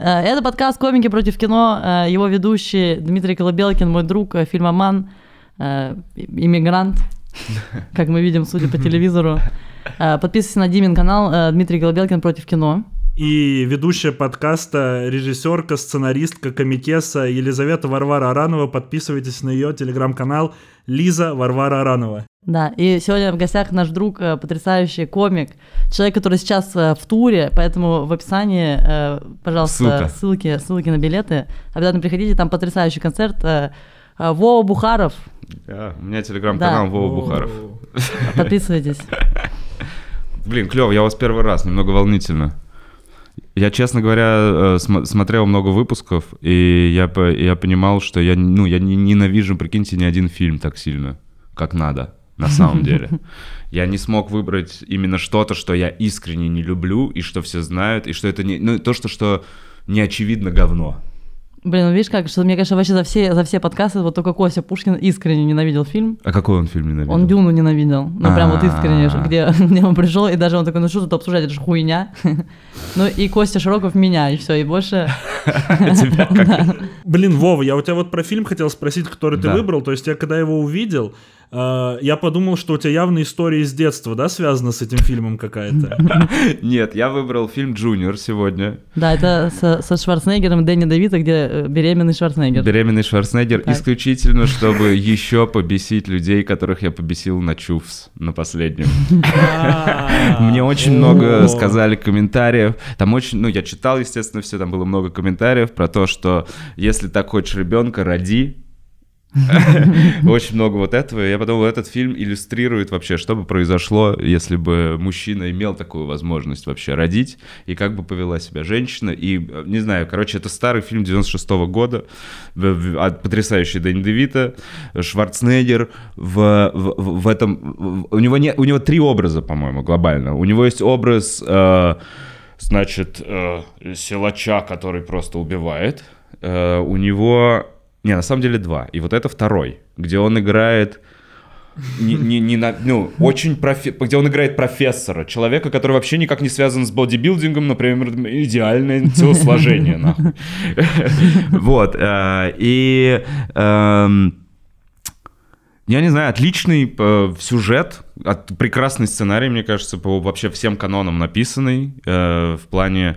Э, это подкаст «Комики против кино». Э, его ведущий Дмитрий Колобелкин, мой друг, э, фильмоман, иммигрант, как мы видим, судя по телевизору. Подписывайтесь на Димин канал «Дмитрий Колобелкин против кино» и ведущая подкаста, режиссерка, сценаристка, комикеса Елизавета Варвара Аранова. Подписывайтесь на ее телеграм-канал Лиза Варвара Аранова. Да, и сегодня в гостях наш друг, э, потрясающий комик, человек, который сейчас э, в туре, поэтому в описании, э, пожалуйста, Ссылка. ссылки, ссылки на билеты. Обязательно приходите, там потрясающий концерт. Вова Бухаров. Да, у меня телеграм-канал да. Вова Бухаров. Подписывайтесь. Блин, клево, я вас первый раз, немного волнительно. Я, честно говоря, э, см- смотрел много выпусков, и я, я понимал, что я, ну, я ненавижу, прикиньте, ни один фильм так сильно, как надо, на самом деле. Я не смог выбрать именно что-то, что я искренне не люблю, и что все знают, и что это не... Ну, то, что, что не очевидно говно. Блин, ну видишь как, что мне, кажется, вообще за все, за все подкасты вот только Костя Пушкин искренне ненавидел фильм. А какой он фильм ненавидел? Он Дюну ненавидел. Ну, прям вот а. искренне, где он пришел, и даже он такой, ну что тут обсуждать, это же хуйня. ну и Костя Широков меня, и все, и больше... Блин, Вова, я у тебя вот про фильм хотел спросить, который ты выбрал. То есть я когда его увидел, Э, я подумал, что у тебя явно история из детства, да, связана с этим фильмом какая-то? Нет, я выбрал фильм «Джуниор» сегодня. Да, это со, Шварценеггером и Дэнни Давида, где э, беременный Шварценеггер. Беременный Шварценеггер, исключительно, чтобы еще побесить людей, которых я побесил на Чувс, на последнем. А. Мне очень много сказали комментариев, там очень, ну, я читал, естественно, все, там было много комментариев про то, что если так хочешь ребенка, роди, Очень много вот этого. Я подумал, этот фильм иллюстрирует вообще, что бы произошло, если бы мужчина имел такую возможность вообще родить, и как бы повела себя женщина. И, э, не знаю, короче, это старый фильм 96 -го года, а, потрясающий Дэнни Девита, Шварценеггер в, в, в этом... У него, не, у него три образа, по-моему, глобально. У него есть образ... Э, значит, э, силача, который просто убивает. Э, у него не, на самом деле два. И вот это второй, где он играет не, не, не на, ну, очень профи, где он играет профессора, человека, который вообще никак не связан с бодибилдингом, например, идеальное телосложение, нахуй. Вот, э, и эм, я не знаю, отличный э, сюжет, от, прекрасный сценарий, мне кажется, по вообще всем канонам написанный э, в плане... Э,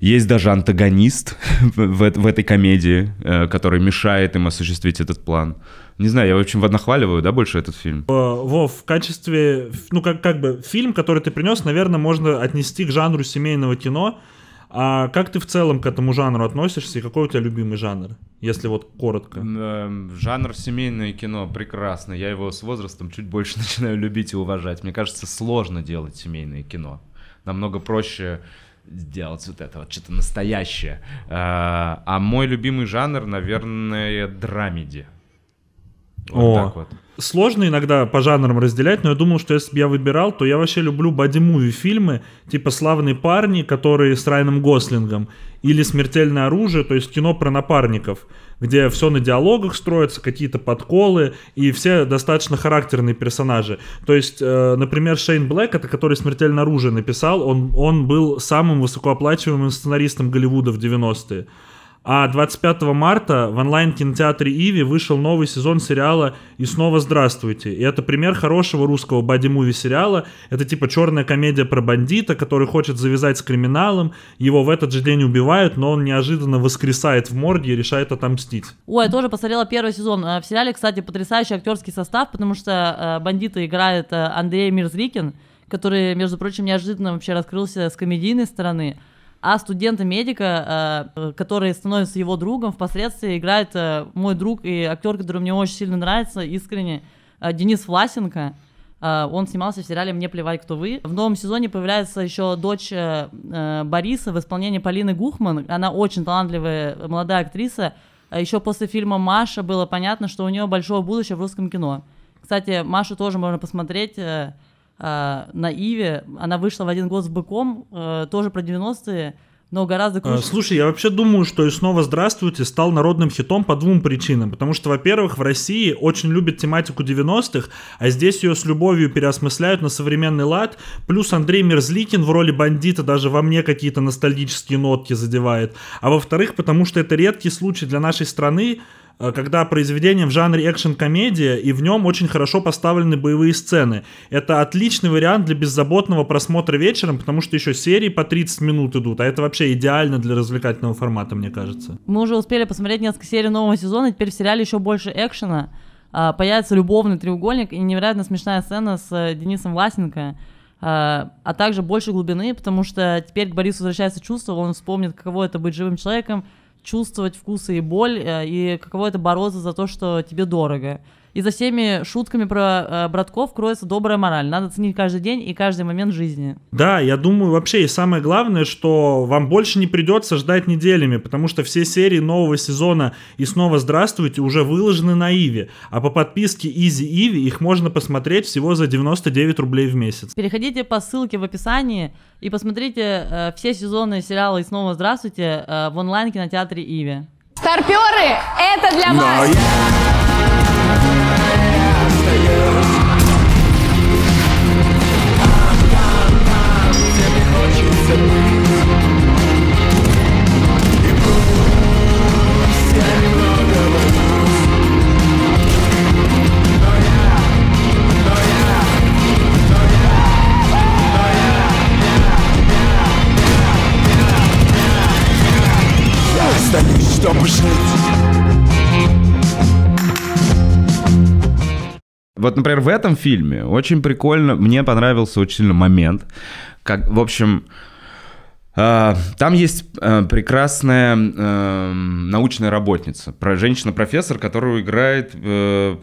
есть даже антагонист в, в этой комедии, э, который мешает им осуществить этот план. Не знаю, я, в общем, однохваливаю, да, больше этот фильм? Э, Вов, в качестве, ну, как, как бы, фильм, который ты принес, наверное, можно отнести к жанру семейного кино. А как ты в целом к этому жанру относишься и какой у тебя любимый жанр, если вот коротко? Эм, жанр семейное кино прекрасно. Я его с возрастом чуть больше начинаю любить и уважать. Мне кажется, сложно делать семейное кино. Намного проще сделать вот это вот, что-то настоящее. А, а мой любимый жанр, наверное, драмеди. Вот О. так вот. Сложно иногда по жанрам разделять, но я думал, что если бы я выбирал, то я вообще люблю боди-муви фильмы, типа «Славные парни», которые с Райаном Гослингом или «Смертельное оружие», то есть кино про напарников, где все на диалогах строится, какие-то подколы, и все достаточно характерные персонажи. То есть, э, например, Шейн Блэк, это который «Смертельное оружие» написал, он, он был самым высокооплачиваемым сценаристом Голливуда в 90-е. А 25 марта в онлайн-кинотеатре «Иви» вышел новый сезон сериала «И снова здравствуйте». И это пример хорошего русского боди-муви сериала. Это типа черная комедия про бандита, который хочет завязать с криминалом. Его в этот же день убивают, но он неожиданно воскресает в морге и решает отомстить. Ой, я тоже посмотрела первый сезон. А, в сериале, кстати, потрясающий актерский состав, потому что а, бандита играет а, Андрей Мирзликин, который, между прочим, неожиданно вообще раскрылся с комедийной стороны а студента-медика, э, который становится его другом, впоследствии играет э, мой друг и актер, который мне очень сильно нравится, искренне, э, Денис Власенко. Он снимался в сериале «Мне плевать, кто вы». В новом сезоне появляется еще дочь Бориса в исполнении Полины Гухман. Она очень талантливая молодая актриса. А еще после фильма «Маша» было понятно, что у нее большое будущее в русском кино. Кстати, Машу тоже можно посмотреть э, на Иве. Она вышла в один год с быком, э, тоже про 90-е, но гораздо э, круче. Слушай, я вообще думаю, что и снова «Здравствуйте» стал народным хитом по двум причинам. Потому что, во-первых, в России очень любят тематику 90-х, а здесь ее с любовью переосмысляют на современный лад. Плюс Андрей Мерзликин в роли бандита даже во мне какие-то ностальгические нотки задевает. А во-вторых, потому что это редкий случай для нашей страны, Э, когда произведение в жанре экшн-комедия, и в нем очень хорошо поставлены боевые сцены. Это отличный вариант для беззаботного просмотра вечером, потому что еще серии по 30 минут идут, а это вообще идеально для развлекательного формата, мне кажется. Мы уже успели посмотреть несколько серий нового сезона, теперь в сериале еще больше экшена. А, появится любовный треугольник и невероятно смешная сцена с э, Денисом Власенко, а, а также больше глубины, потому что теперь к Борису возвращается чувство, он вспомнит, каково это быть живым человеком, чувствовать вкусы и боль, э, и каково это бороться за то, что тебе дорого. И за всеми шутками про э, братков кроется добрая мораль. Надо ценить каждый день и каждый момент жизни. Да, я думаю, вообще и самое главное, что вам больше не придется ждать неделями, потому что все серии нового сезона и снова здравствуйте уже выложены на Иви, а по подписке Easy Иви их можно посмотреть всего за 99 рублей в месяц. Переходите по ссылке в описании и посмотрите э, все сезоны сериала и снова здравствуйте э, в онлайн кинотеатре Иви. Старперы, это для вас! No, yeah. чтобы жить. Вот, например, в этом фильме очень прикольно, мне понравился очень сильно момент, как, в общем, э, там есть э, прекрасная э, научная работница, про женщина-профессор, которую играет,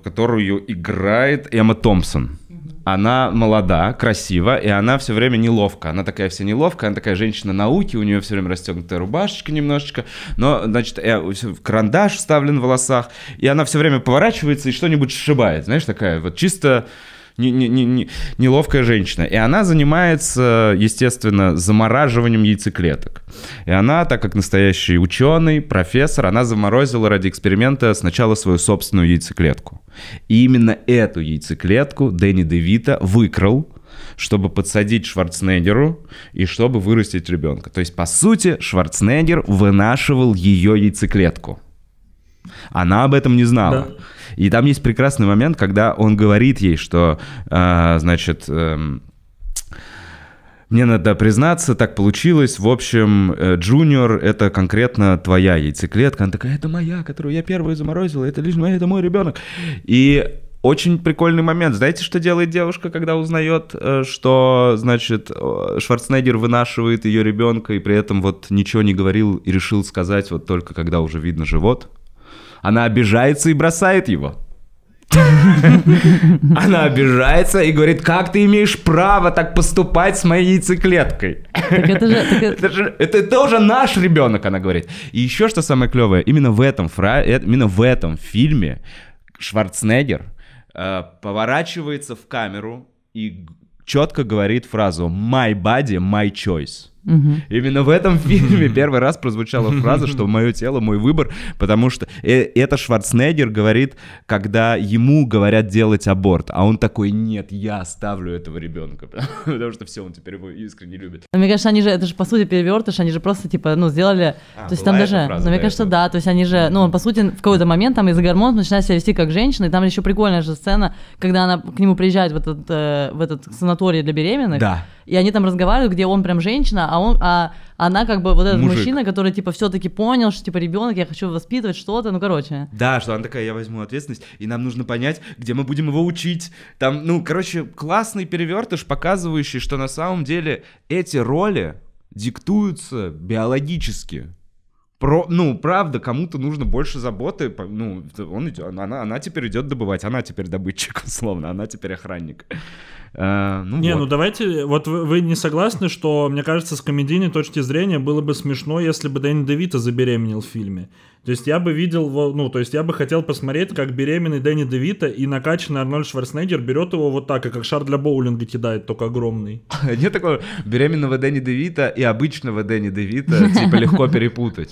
которую играет Эмма Томпсон она молода, красива, и она все время неловко. Она такая вся неловкая, она такая женщина науки, у нее все время расстегнутая рубашечка немножечко, но, значит, э, карандаш вставлен в волосах, и она все время поворачивается и что-нибудь сшибает, знаешь, такая вот чисто неловкая женщина. И она занимается, естественно, замораживанием яйцеклеток. И она, так как настоящий ученый, профессор, она заморозила ради эксперимента сначала свою собственную яйцеклетку. И именно эту яйцеклетку Дэнни Девита выкрал чтобы подсадить Шварценеггеру и чтобы вырастить ребенка. То есть, по сути, Шварценеггер вынашивал ее яйцеклетку. Она об этом не знала. Да. И там есть прекрасный момент, когда он говорит ей, что, э, значит, э, мне надо признаться, так получилось. В общем, э, Джуниор — это конкретно твоя яйцеклетка. Она такая, это моя, которую я первую заморозила, это лишь моя, это мой ребенок. И очень прикольный момент. Знаете, что делает девушка, когда узнает, э, что, значит, э, Шварценеггер вынашивает ее ребенка и при этом вот ничего не говорил и решил сказать вот только когда уже видно живот? Она обижается и бросает его. Она обижается и говорит, как ты имеешь право так поступать с моей яйцеклеткой? это, же, это... же, это тоже наш ребенок, она говорит. И еще что самое клевое, именно в этом, фра... Э, именно в этом фильме Шварценеггер э, поворачивается в камеру и четко говорит фразу «My body, my choice». Именно в этом фильме первый раз прозвучала фраза, что мое тело мой выбор, потому что э, это Шварценеггер говорит, когда ему говорят делать аборт, а он такой, нет, я оставлю этого ребенка, потому что все, он теперь его искренне любит. Но мне кажется, они же, это же по сути перевертыш, они же просто типа, ну, сделали, а, то есть там даже, фраза, ну, мне кажется, этого. да, то есть они же, ну, он по сути в какой-то момент там из-за гормонов начинает себя вести как женщина, и там еще прикольная же сцена, когда она к нему приезжает в этот, э, в этот санаторий для беременных. Да и они там разговаривают, где он прям женщина, а он, а она как бы вот этот Мужик. мужчина, который типа все-таки понял, что типа ребенок, я хочу воспитывать что-то, ну короче. Да, что она такая, я возьму ответственность, и нам нужно понять, где мы будем его учить. Там, ну, короче, классный перевертыш, показывающий, что на самом деле эти роли диктуются биологически. Про, ну, правда, кому-то нужно больше заботы. Ну, он, идет, она, она теперь идет добывать, она теперь добытчик, условно, она теперь охранник. Э, ну, не, вот. ну давайте, вот вы, вы не согласны, что, мне кажется, с комедийной точки зрения было бы смешно, если бы Дэнни Девита забеременел в фильме. То есть я бы видел, ну, то есть я бы хотел посмотреть, как беременный Дэнни Девита и накачанный Арнольд Шварценеггер берет его вот так, и как шар для боулинга кидает, только огромный. Нет такого беременного Дэнни Девита и обычного Дэнни Девита, типа, легко перепутать.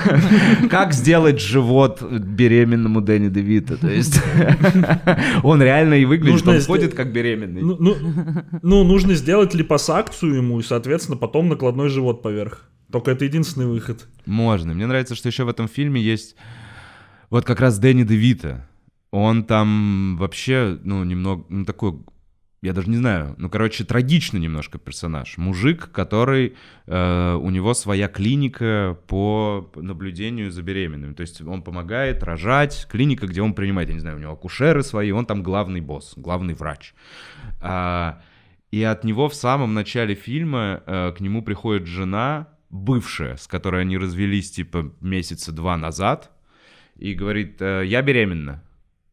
Как сделать живот беременному Дэнни Девита? То есть он реально и выглядит, он ходит как беременный. Ну, ну, ну, нужно сделать липосакцию ему и, соответственно, потом накладной живот поверх. Только это единственный выход. Можно. Мне нравится, что еще в этом фильме есть вот как раз Дэнни Девита. Он там вообще, ну, немного, ну, такой я даже не знаю, ну, короче, трагичный немножко персонаж. Мужик, который, э, у него своя клиника по наблюдению за беременными. То есть он помогает рожать, клиника, где он принимает, я не знаю, у него акушеры свои, он там главный босс, главный врач. А, и от него в самом начале фильма э, к нему приходит жена, бывшая, с которой они развелись типа месяца два назад, и говорит, «Э, я беременна.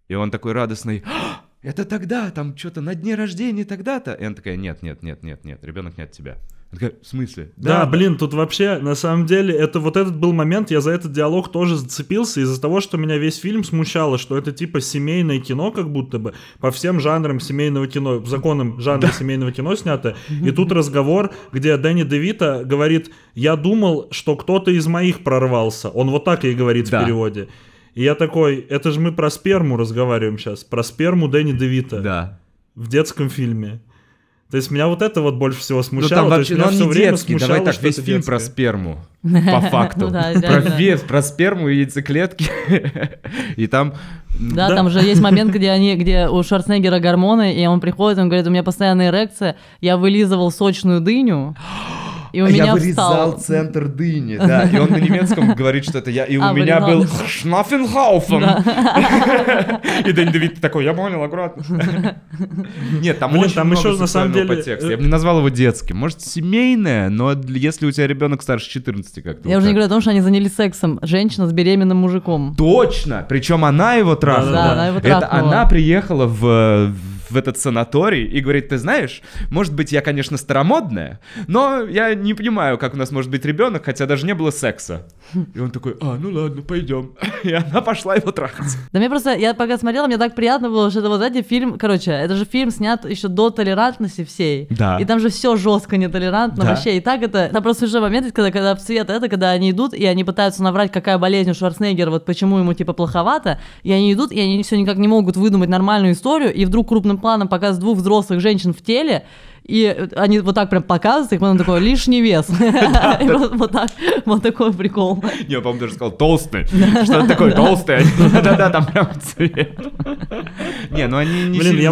И он такой радостный, «А, это тогда, там что-то на дне рождения тогда-то. И она такая, нет, нет, нет, нет, нет, ребенок не от тебя в смысле? Да, да, блин, тут вообще, на самом деле, это вот этот был момент, я за этот диалог тоже зацепился из-за того, что меня весь фильм смущало, что это типа семейное кино как будто бы, по всем жанрам семейного кино, законам жанра да. семейного кино снято, и тут разговор, где Дэнни Девита говорит, я думал, что кто-то из моих прорвался, он вот так и говорит да. в переводе. И я такой, это же мы про сперму разговариваем сейчас, про сперму Дэнни Девита. Да. В детском фильме. То есть меня вот это вот больше всего смущало. Ну, там вообще, то есть, ну, он не детский, смущало, давай так, весь фильм детское. про сперму, по факту. Ну про сперму и яйцеклетки. И там... Да, там же есть момент, где они, где у Шварценеггера гормоны, и он приходит, он говорит, у меня постоянная эрекция, я вылизывал сочную дыню. И у а меня я вырезал встал. центр дыни, да. И он на немецком говорит, что это я. И а, у меня был Шнафенхауфен. И Дэнни Давид такой, я понял, аккуратно. Нет, там Блин, очень там еще, на самом деле... подтекста. Я э, бы не назвал его детским. Может, семейное, но если у тебя ребенок старше 14 как-то. Я уже не говорю о том, что они занялись сексом. Женщина с беременным мужиком. Точно! Причем она его трахнула. Да, да, она его трахнула. Это она приехала в в этот санаторий и говорит, ты знаешь, может быть, я, конечно, старомодная, но я не понимаю, как у нас может быть ребенок, хотя даже не было секса. И он такой, а, ну ладно, пойдем. И она пошла его трахать. Да мне просто, я пока смотрела, мне так приятно было, что это вот, знаете, фильм, короче, это же фильм снят еще до толерантности всей. Да. И там же все жестко нетолерантно да. вообще. И так это, там просто уже момент, когда, когда в цвет это, когда они идут, и они пытаются наврать, какая болезнь у Шварценеггера, вот почему ему типа плоховато, и они идут, и они все никак не могут выдумать нормальную историю, и вдруг крупным планом показ двух взрослых женщин в теле, и они вот так прям показывают, и он такой, лишний вес. Вот так, вот такой прикол. Не, по-моему, даже сказал, толстый. Что это такое, толстый? Да-да, да там прям цвет. Не, ну они не сильно я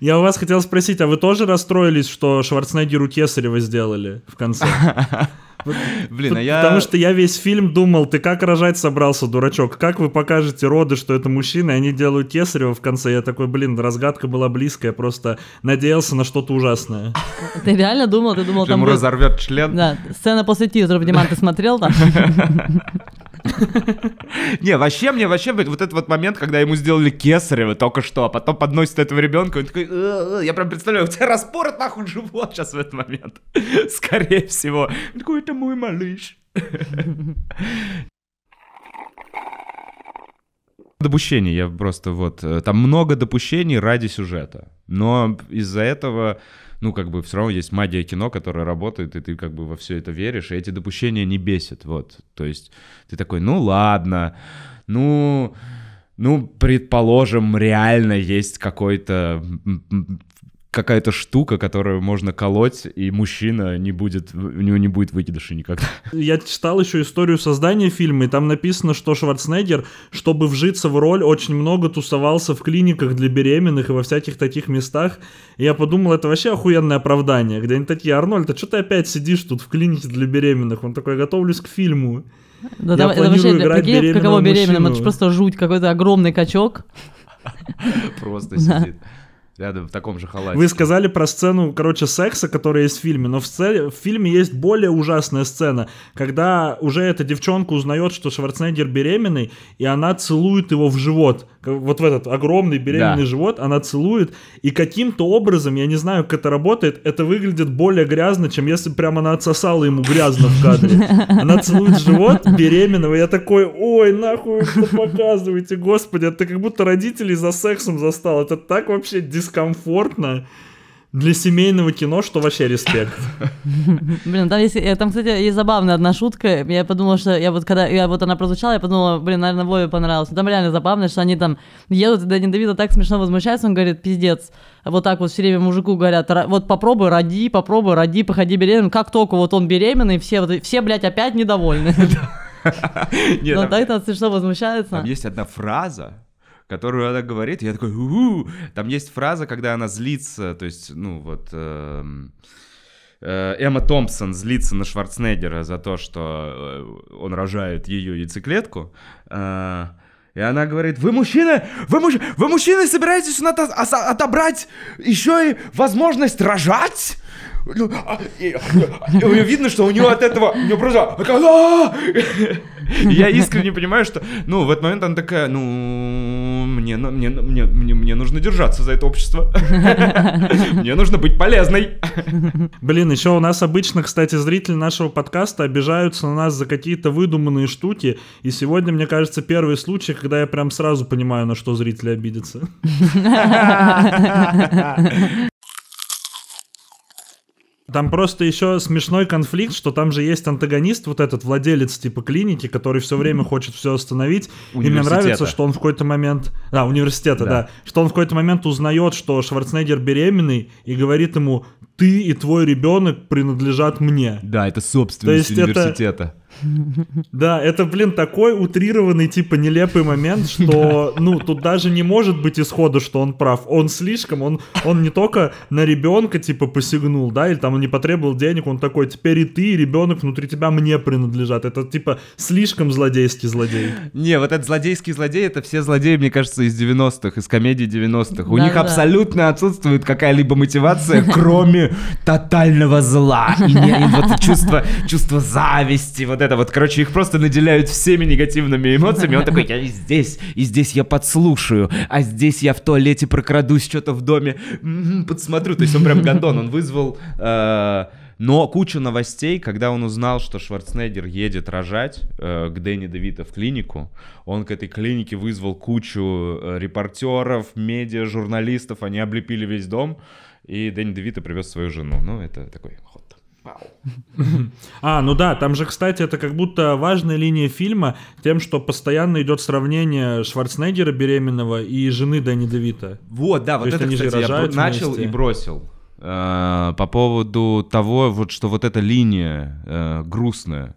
я у вас хотел спросить, а вы тоже расстроились, что Шварценеггеру Кесарева сделали в конце? Блин, а я... Потому что я весь фильм думал, ты как рожать собрался, дурачок? Как вы покажете роды, что это мужчина, и они делают кесарево в конце? Я такой, блин, разгадка была близкая, просто надеялся на что-то ужасное. Ты реально думал, ты думал, там... разорвет член. Да, сцена после тизеров, Диман, ты смотрел там? Не, вообще мне, вообще, вот этот вот момент, когда ему сделали кесарево только что, а потом подносит этого ребенка, он такой, я прям представляю, у тебя распорот нахуй живот сейчас в этот момент. Скорее всего. он Такой, это мой малыш. Допущений, я просто вот... Э, там много допущений ради сюжета. Но из-за этого ну, как бы все равно есть магия кино, которая работает, и ты как бы во все это веришь, и эти допущения не бесят, вот. То есть ты такой, ну ладно, ну... Ну, предположим, реально есть какой-то какая-то штука, которую можно колоть, и мужчина не будет, у него не будет выкидыша никогда. Я читал еще историю создания фильма, и там написано, что Шварценеггер, чтобы вжиться в роль, очень много тусовался в клиниках для беременных и во всяких таких местах. И я подумал, это вообще охуенное оправдание. Где они такие, Арнольд, а что ты опять сидишь тут в клинике для беременных? Он такой, готовлюсь к фильму. Да, я там, планирую это вообще, играть беременного каково беременным, мужчину. это же просто жуть, какой-то огромный качок. Просто сидит рядом в таком же халате. Вы сказали про сцену, короче, секса, которая есть в фильме, но в, сцене, в фильме есть более ужасная сцена, когда уже эта девчонка узнает, что Шварценеггер беременный, и она целует его в живот вот в этот огромный беременный да. живот, она целует, и каким-то образом, я не знаю, как это работает, это выглядит более грязно, чем если прямо она отсосала ему грязно в кадре. Она целует живот беременного, я такой, ой, нахуй вы это показываете, господи, это как будто родителей за сексом застал, это так вообще дискомфортно для семейного кино, что вообще респект. Блин, там, есть, э, там, кстати, есть забавная одна шутка. Я подумала, что я вот когда я вот она прозвучала, я подумала, блин, наверное, Вове понравилось. Там реально забавно, что они там едут, и Дэнни Давида так смешно возмущается, он говорит, пиздец. Вот так вот все время мужику говорят, вот попробуй роди, попробуй роди, походи беременным. Как только вот он беременный, все, вот, все блядь, опять недовольны. Нет, Но так-то смешно возмущается. Там есть одна фраза, которую она говорит, я такой, у-у-у! там есть фраза, когда она злится, то есть, ну вот... Эм, э, Эмма Томпсон злится на Шварценеггера за то, что э, он рожает ее яйцеклетку. Э, и она говорит, вы мужчины, вы, муж... вы мужчины собираетесь у нас отобрать еще и возможность рожать? Ну, а, видно, что у него от этого... У него просто... А, «А!» я искренне понимаю, что, ну, в этот момент она такая, ну, мне, ну, мне, ну, мне, мне, мне нужно держаться за это общество. Мне нужно быть полезной. Блин, еще у нас обычно, кстати, зрители нашего подкаста обижаются на нас за какие-то выдуманные штуки. И сегодня, мне кажется, первый случай, когда я прям сразу понимаю, на что зрители обидятся. Там просто еще смешной конфликт, что там же есть антагонист, вот этот владелец типа клиники, который все время хочет все остановить. И мне нравится, что он в какой-то момент... Да, университета, да. да. Что он в какой-то момент узнает, что Шварценеггер беременный, и говорит ему, ты и твой ребенок принадлежат мне. Да, это собственность То есть университета. Это да, это, блин, такой утрированный, типа, нелепый момент, что, ну, тут даже не может быть исхода, что он прав. Он слишком, он, он не только на ребенка, типа, посягнул, да, или там он не потребовал денег, он такой, теперь и ты, и ребенок внутри тебя мне принадлежат. Это, типа, слишком злодейский злодей. Не, вот этот злодейский злодей, это все злодеи, мне кажется, из 90-х, из комедий 90-х. У них абсолютно отсутствует какая-либо мотивация, кроме тотального зла и, вот чувство, чувства зависти, вот вот это вот, короче, их просто наделяют всеми негативными эмоциями. Он такой, я здесь, и здесь я подслушаю, а здесь я в туалете прокрадусь, что-то в доме подсмотрю. То есть он прям гандон, он вызвал... Э, но куча новостей, когда он узнал, что Шварценеггер едет рожать э, к Дэнни Девита в клинику, он к этой клинике вызвал кучу э, репортеров, медиа, журналистов, они облепили весь дом, и Дэнни Девита привез свою жену. Ну, это такой ход. Пау. А, ну да, там же, кстати, это как будто важная линия фильма тем, что постоянно идет сравнение Шварценеггера беременного и жены Дэнни Девита. Вот, да, То вот это, они кстати, я начал вместе. и бросил. Э, по поводу того, вот, что вот эта линия э, грустная.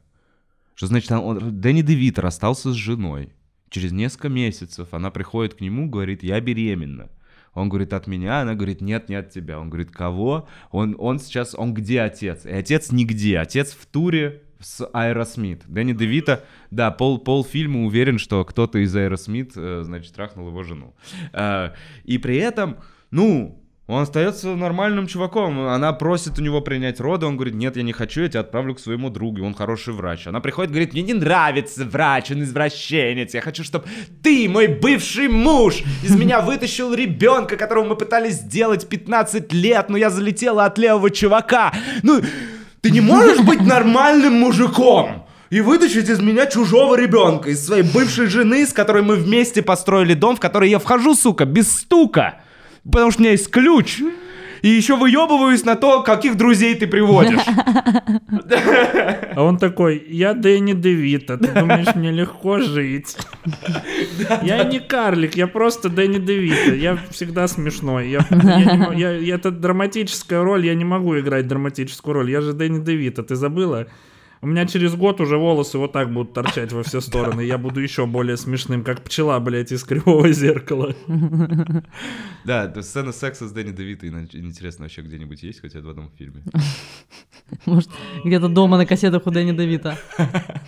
Что значит, а он, Дэнни Девит расстался с женой. Через несколько месяцев она приходит к нему, говорит, я беременна. Он говорит, от меня, она говорит, нет, не от тебя. Он говорит, кого? Он, он сейчас, он где отец? И отец нигде, отец в туре с Аэросмит. Дэнни Девита, да, пол, пол фильма уверен, что кто-то из Аэросмит, э, значит, трахнул его жену. Э, и при этом, ну, он остается нормальным чуваком. Она просит у него принять роды. Он говорит, нет, я не хочу, я тебя отправлю к своему другу. Он хороший врач. Она приходит, говорит, мне не нравится врач, он извращенец. Я хочу, чтобы ты, мой бывший муж, из меня вытащил ребенка, которого мы пытались сделать 15 лет, но я залетела от левого чувака. Ну, ты не можешь быть нормальным мужиком и вытащить из меня чужого ребенка, из своей бывшей жены, с которой мы вместе построили дом, в который я вхожу, сука, без стука потому что у меня есть ключ. И еще выебываюсь на то, каких друзей ты приводишь. А он такой, я Дэнни Девита, ты думаешь, мне легко жить? Я не карлик, я просто Дэнни Девита, я всегда смешной. Я, это драматическая роль, я не могу играть драматическую роль, я же Дэнни Девита, ты забыла? У меня через год уже волосы вот так будут торчать во все стороны. Я буду еще более смешным, как пчела, блядь, из кривого зеркала. Да, сцена секса с Дэнни Девитой. Интересно, вообще где-нибудь есть, хотя в одном фильме. Может, где-то дома на кассетах у Дэнни Давита.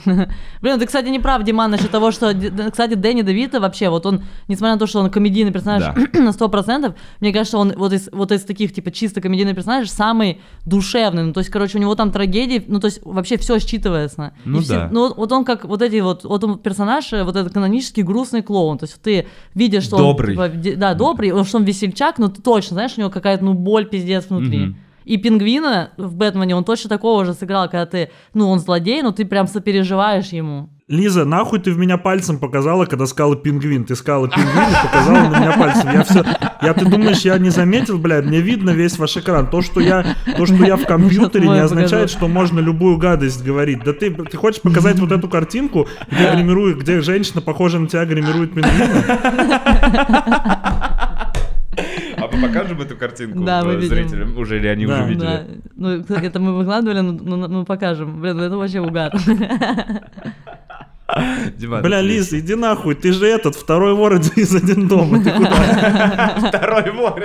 Блин, ну ты, кстати, не прав, Диман, насчет того, что... Кстати, Дэнни Давита вообще, вот он, несмотря на то, что он комедийный персонаж на 100%, мне кажется, он вот из, вот из таких, типа, чисто комедийных персонажей самый душевный. Ну, то есть, короче, у него там трагедии, ну, то есть, вообще все, считывается. Ну и да. Все, ну вот он как вот эти вот, вот он персонаж, э, вот этот канонический грустный клоун. То есть ты видишь, что типа, добрый. он... Типа, да, добрый, что он весельчак, но ты точно знаешь, у него какая-то ну боль пиздец внутри. Угу. И пингвина в Бэтмене, он точно такого же сыграл, когда ты, ну, он злодей, но ты прям сопереживаешь ему. Лиза, нахуй ты в меня пальцем показала, когда сказала пингвин. Ты сказала пингвин и показала на меня пальцем. Я все... Я, ты думаешь, я не заметил, блядь, мне видно весь ваш экран. То, что я, то, что я в компьютере, не означает, что можно любую гадость говорить. Да ты, ты хочешь показать вот эту картинку, где гримирует, где женщина, похожа на тебя, гримирует пингвина? А мы покажем эту картинку да, э, мы зрителям? Видим. Уже или они да. уже видели? Да. Ну, кстати, это мы выкладывали, но, но, но покажем. Блин, ну это вообще угар. Диман, Бля, Лиз, иди нахуй, ты же этот, второй вор из один дома, ты куда? Второй вор.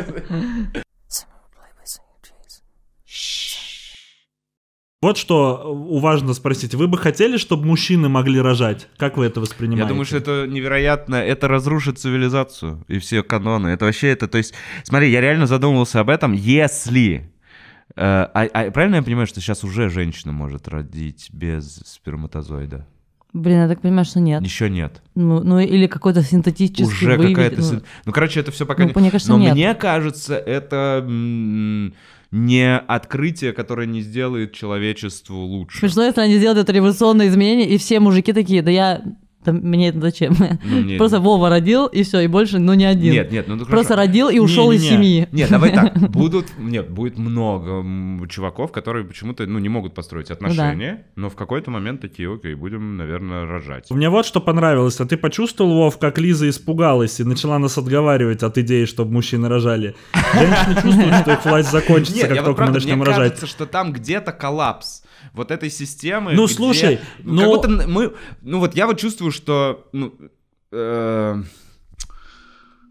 Вот что важно спросить. Вы бы хотели, чтобы мужчины могли рожать? Как вы это воспринимаете? Я думаю, что это невероятно. Это разрушит цивилизацию и все каноны. Это вообще это... То есть, смотри, я реально задумывался об этом. Если... Э, а, а, правильно я понимаю, что сейчас уже женщина может родить без сперматозоида? Блин, я так понимаю, что нет. Еще нет. Ну, ну или какой-то синтетический. Уже выявить, какая-то... Ну, син... ну, короче, это все пока... Ну, не... мне кажется, Но нет. мне кажется, это не открытие, которое не сделает человечеству лучше. Смешно, если они сделают это революционное изменение, и все мужики такие, да я там, мне это зачем? Ну, нет, Просто нет. Вова родил, и все, и больше, ну, не один. Нет, нет, ну, ну Просто родил и ушел не, не, не. из семьи. Нет, давай так, будут, нет, будет много чуваков, которые почему-то, ну, не могут построить отношения, да. но в какой-то момент такие, окей, будем, наверное, рожать. Мне вот что понравилось, а ты почувствовал, Вов, как Лиза испугалась и начала нас отговаривать от идеи, чтобы мужчины рожали. Женщины чувствуют, что их власть закончится, как только мы начнем рожать. Мне кажется, что там где-то коллапс вот этой системы. Ну, где, слушай, ну, ну... Как будто мы... Ну, вот я вот чувствую, что... Ну, э,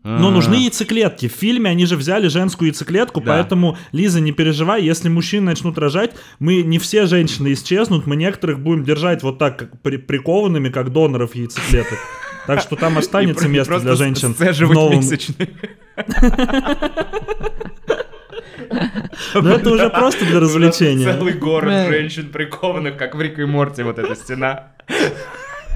Но ну, э, нужны яйцеклетки. В фильме они же взяли женскую яйцеклетку, да. поэтому, Лиза, не переживай, если мужчины начнут рожать, мы не все женщины исчезнут, мы некоторых будем держать вот так, как при, прикованными, как доноров яйцеклеток. Так что там останется место для женщин. В новом... Но ну, это уже просто для развлечения. Целый город женщин прикованных, как в Рике и Морте, вот эта стена.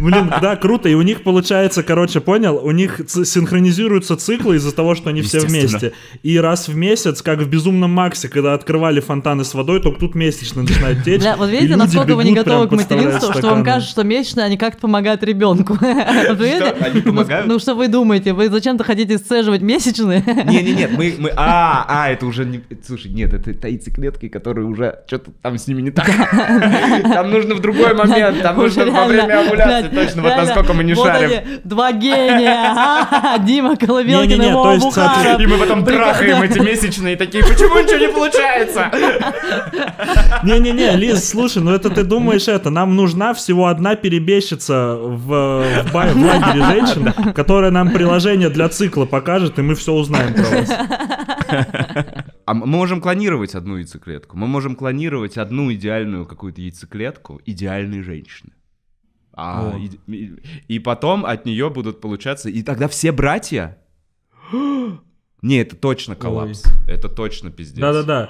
Блин, да, круто. И у них получается, короче, понял, у них синхронизируются циклы из-за того, что они все вместе. И раз в месяц, как в «Безумном Максе», когда открывали фонтаны с водой, только тут месячно начинает течь. Да, вот видите, насколько вы не готовы к материнству, что вам кажется, что месячные, они как-то помогают ребенку. Ну, ну, что вы думаете? Вы зачем-то хотите сцеживать месячные? Не-не-нет, мы... мы а, а, это уже... не. Слушай, нет, это таится клетки, которые уже... Что-то там с ними не так. Там нужно в другой момент, там нужно во время овуляции точно, вот насколько мы не шарим. Два гения! А, Дима Колыбелкин и Вова И мы потом трахаем эти месячные такие, почему ничего не получается? Не-не-не, Лиз, слушай, ну это ты думаешь это, нам нужна всего одна перебежчица в лагере женщин, которая нам приложение для цикла покажет, и мы все узнаем про вас. А мы можем клонировать одну яйцеклетку. Мы можем клонировать одну идеальную какую-то яйцеклетку идеальной женщины. А, и, и, и потом от нее будут получаться. И тогда все братья. Не, это точно коллапс. Ой. Это точно пиздец. Да-да-да.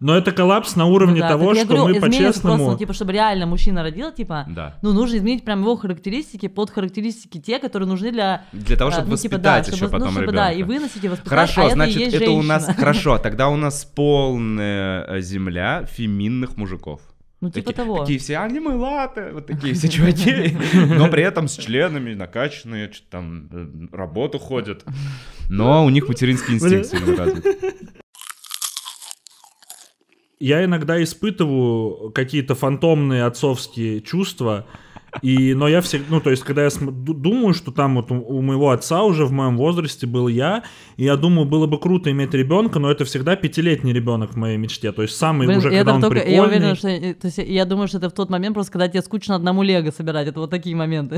Но это коллапс на уровне ну, да, того, что говорю, мы по-честному... Просто, ну, типа, чтобы реально мужчина родил, типа, да. ну, нужно изменить прям его характеристики под характеристики те, которые нужны для... Для того, а, чтобы ну, типа, воспитать да, еще чтобы, ну, потом ну, чтобы, ребенка. Да, и выносить, и воспитать, Хорошо, а значит, это, это у нас... Хорошо, тогда у нас полная земля феминных мужиков. Ну, типа такие, того. Такие все аниме латы, вот такие все чуваки, но при этом с членами накачанные, там, э, работу ходят. Но у них материнский инстинкт сильно развит. Я иногда испытываю какие-то фантомные отцовские чувства, и, но я всегда, ну, то есть, когда я думаю, что там вот у, у моего отца уже в моем возрасте был я, и я думаю, было бы круто иметь ребенка, но это всегда пятилетний ребенок в моей мечте, то есть самый Блин, уже, когда он только, прикольный. Я уверена, что, э, то есть, я думаю, что это в тот момент просто, когда тебе скучно одному лего собирать, это вот такие моменты.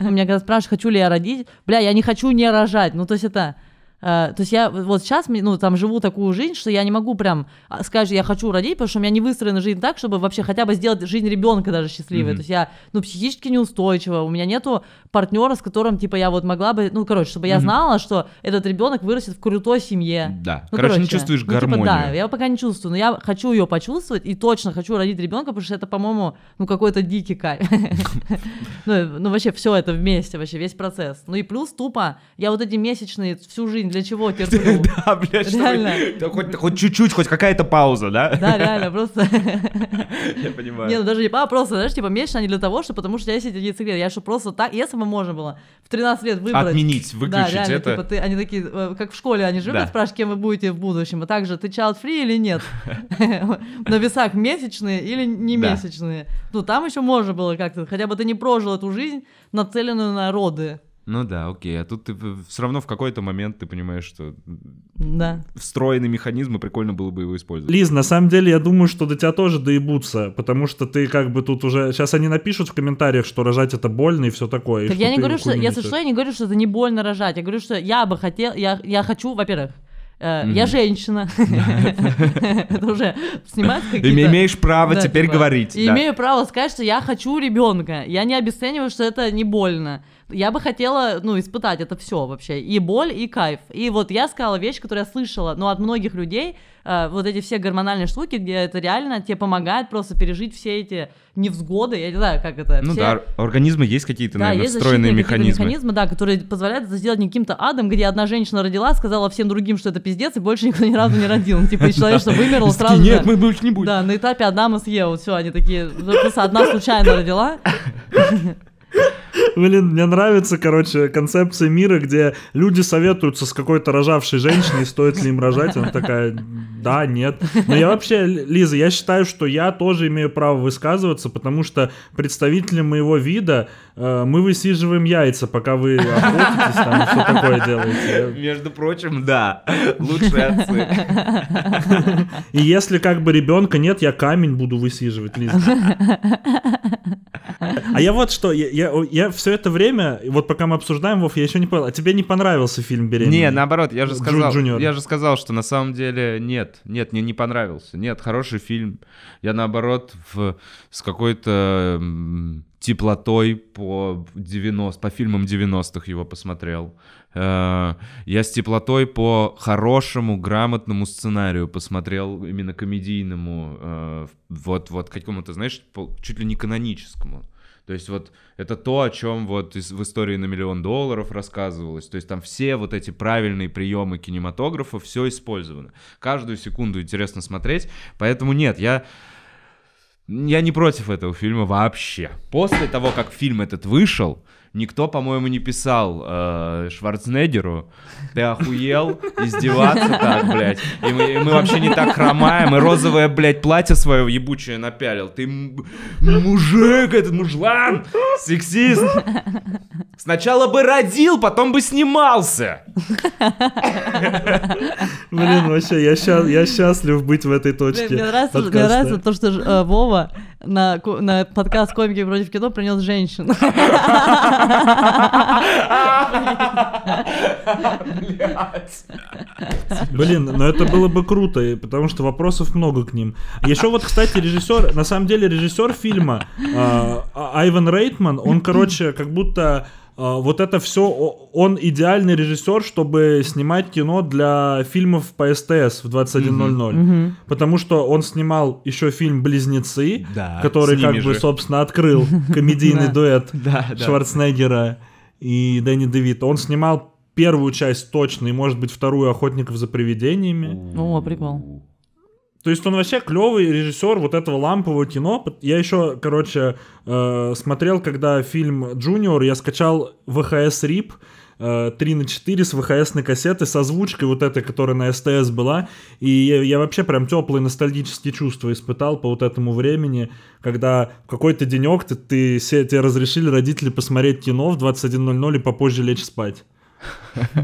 Меня когда спрашивают, хочу ли я родить, бля, я не хочу не рожать, ну, то есть это... Э, то есть я вот сейчас, ну, там живу такую жизнь, что я не могу прям а, сказать, я хочу родить, потому что у меня не выстроена жизнь так, чтобы вообще хотя бы сделать жизнь ребенка даже счастливой. Mm-hmm. То есть я, ну, психически неустойчива, у меня нету партнера, с которым, типа, я вот могла бы, ну, короче, чтобы mm-hmm. я знала, что этот ребенок вырастет в крутой семье. Да. Ну, короче, короче, не чувствуешь ну, Типа, да, я пока не чувствую, но я хочу ее почувствовать и точно хочу родить ребенка, потому что это, по-моему, ну, какой-то дикий кайф. Ну, ну, вообще все это вместе, вообще весь процесс. Ну и плюс тупо, я вот эти месячные всю жизнь блин, для чего терплю? Да, блядь, реально. Хоть чуть-чуть, хоть какая-то пауза, да? Да, реально, просто... Я понимаю. Не, ну даже не а просто, знаешь, типа, месячно не для того, что потому что я сидел яйцеклет. Я что, просто так, если бы можно было в 13 лет выбрать... Отменить, выключить это. Типа, ты, они такие, э, как в школе, они же да. спрашивают, кем вы будете в будущем. А также, ты child free или нет? На весах месячные или не месячные? Ну, там еще можно было как-то, хотя бы ты не прожил эту жизнь, нацеленную на роды. Ну да, окей. А тут ты все равно в какой-то момент ты понимаешь, что да. встроенный механизм, и прикольно было бы его использовать. Лиз, на самом деле я думаю, что до тебя тоже доебутся, потому что ты как бы тут уже... Сейчас они напишут в комментариях, что рожать это больно и все такое. Так я не говорю, что... Если что, я не говорю, что это не больно рожать. Я говорю, что я бы хотел... Я, я хочу, во-первых, э, Я женщина. Это уже снимать какие-то... Имеешь право теперь типа, говорить. Имею право сказать, что я хочу ребенка. Я не обесцениваю, что это не больно я бы хотела, ну, испытать это все вообще, и боль, и кайф. И вот я сказала вещь, которую я слышала, но ну, от многих людей, э, вот эти все гормональные штуки, где это реально тебе помогает просто пережить все эти невзгоды, я не знаю, как это. Ну все... да, организмы есть какие-то, да, есть встроенные механизмы. механизмы, да, которые позволяют это сделать не каким-то адом, где одна женщина родила, сказала всем другим, что это пиздец, и больше никто ни разу не родил. Ну, типа, человек, что вымерло сразу Нет, мы больше не будем. Да, на этапе одна мы съел, все, они такие, ну, просто одна случайно родила. Блин, мне нравится, короче, концепция мира, где люди советуются с какой-то рожавшей женщиной, стоит ли им рожать. Она такая, да, нет. Но я вообще, Лиза, я считаю, что я тоже имею право высказываться, потому что представители моего вида, э, мы высиживаем яйца, пока вы охотитесь, там, что такое делаете. Между прочим, да, лучшие отцы. И если как бы ребенка нет, я камень буду высиживать, Лиза. А я вот что, я, я все это время, вот пока мы обсуждаем, Вов, я еще не понял, а тебе не понравился фильм «Беременный»? Не, наоборот, я же сказал, Джуниор. я же сказал, что на самом деле нет, нет, мне не понравился, нет, хороший фильм. Я наоборот в, с какой-то теплотой по 90, по фильмам 90-х его посмотрел. Э, я с теплотой по хорошему, грамотному сценарию посмотрел, именно комедийному, э, вот, вот какому-то, знаешь, чуть ли не каноническому. То есть вот это то, о чем вот в истории на миллион долларов рассказывалось. То есть там все вот эти правильные приемы кинематографа, все использовано. Каждую секунду интересно смотреть. Поэтому нет, я... Я не против этого фильма вообще. После того, как фильм этот вышел, Никто, по-моему, не писал э, Шварценеггеру, ты охуел издеваться так, блядь. И мы, и мы вообще не так хромаем, и розовое, блядь, платье свое ебучее напялил. Ты мужик, этот мужлан, сексист. Сначала бы родил, потом бы снимался. Блин, вообще, я, я счастлив быть в этой точке. Мне нравится, то, что э, Вова на, на подкаст «Комики против кино» принес женщину. Блин, но ну это было бы круто, потому что вопросов много к ним. Еще вот, кстати, режиссер, на самом деле режиссер фильма а, а, Айван Рейтман, он, короче, как будто а, вот это все, он идеальный режиссер, чтобы снимать кино для фильмов по СТС в 21.00. Угу, угу. Потому что он снимал еще фильм «Близнецы», да, который как же. бы, собственно, открыл комедийный дуэт Шварценеггера и Дэнни Дэвид. Он снимал первую часть точно и, может быть, вторую «Охотников за привидениями». О, прикол. То есть он вообще клевый режиссер вот этого лампового кино. Я еще, короче, э, смотрел, когда фильм «Джуниор», я скачал ВХС рип 3 э, на 4 с ВХС на кассеты, с озвучкой вот этой, которая на СТС была. И я, я вообще прям теплые ностальгические чувства испытал по вот этому времени, когда в какой-то денек ты, ты, все, тебе разрешили родители посмотреть кино в 21.00 и попозже лечь спать.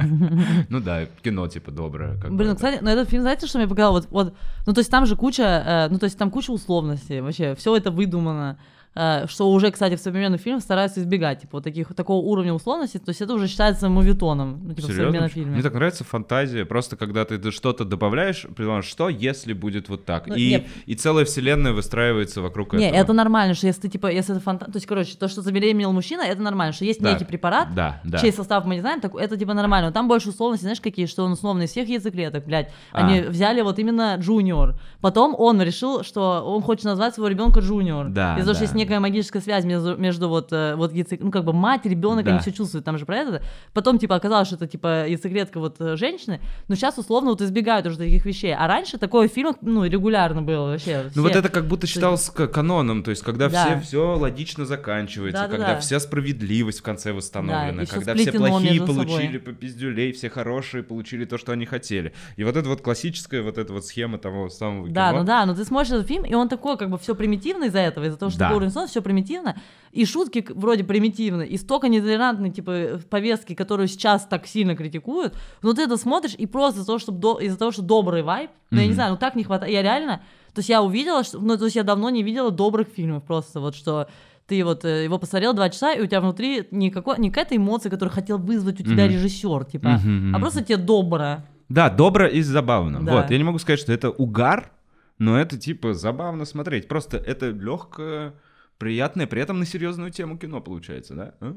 Ну да, кино типа доброе. Блин, кстати, но ну этот фильм, знаете, что мне показал? Вот, вот, ну то есть там же куча, э, ну то есть там куча условностей вообще, все это выдумано. Э, что уже, кстати, в современных фильмах стараются избегать, типа, вот таких, такого уровня условности, то есть это уже считается мувитоном, ну, типа, Серьезно? в современном фильме. Мне так нравится фантазия, просто когда ты что-то добавляешь, понимаешь, что если будет вот так, ну, и, и целая вселенная выстраивается вокруг не, этого. Нет, это нормально, что если ты, типа, если это фантазия, то есть, короче, то, что забеременел мужчина, это нормально, что есть да. некий препарат, да, да. чей состав мы не знаем, так это, типа, нормально, но там больше условности, знаешь, какие, что он условный из всех яйцеклеток, блядь, а. они взяли вот именно джуниор, потом он решил, что он хочет назвать своего ребенка джуниор, да, из-за да. того, что есть некая магическая связь между, между вот, э, вот яйцек... ну, как бы мать, ребенок, да. они все чувствуют, там же про это. Потом, типа, оказалось, что это, типа, яйцеклетка вот э, женщины, но сейчас, условно, вот избегают уже таких вещей. А раньше такое в фильмах, ну, регулярно было вообще. Ну, все... вот это как будто считалось то есть... каноном, то есть, когда да. все, все логично заканчивается, да, да, когда да. вся справедливость в конце восстановлена, да, когда все плохие получили по пиздюлей, все хорошие получили то, что они хотели. И вот это вот классическая вот эта вот схема того самого Да, кино. ну да, но ты смотришь этот фильм, и он такой, как бы, все примитивно из-за этого, из-за того, что да. уровень Ренессанс, все примитивно, и шутки вроде примитивны, и столько нетолерантной, типа, повестки, которую сейчас так сильно критикуют, но ты это смотришь, и просто из-за того, что, до... из-за того, что добрый вайб, mm-hmm. я не знаю, ну, так не хватает, я реально, то есть я увидела, что... ну, то есть я давно не видела добрых фильмов просто, вот что ты вот э, его посмотрел два часа, и у тебя внутри никакой, не какая-то эмоция, которую хотел вызвать у тебя mm-hmm. режиссер, типа, mm-hmm. а просто тебе добро. Да, добро и забавно. Да. Вот, я не могу сказать, что это угар, но это типа забавно смотреть. Просто это легкое приятное, при этом на серьезную тему кино получается, да? А?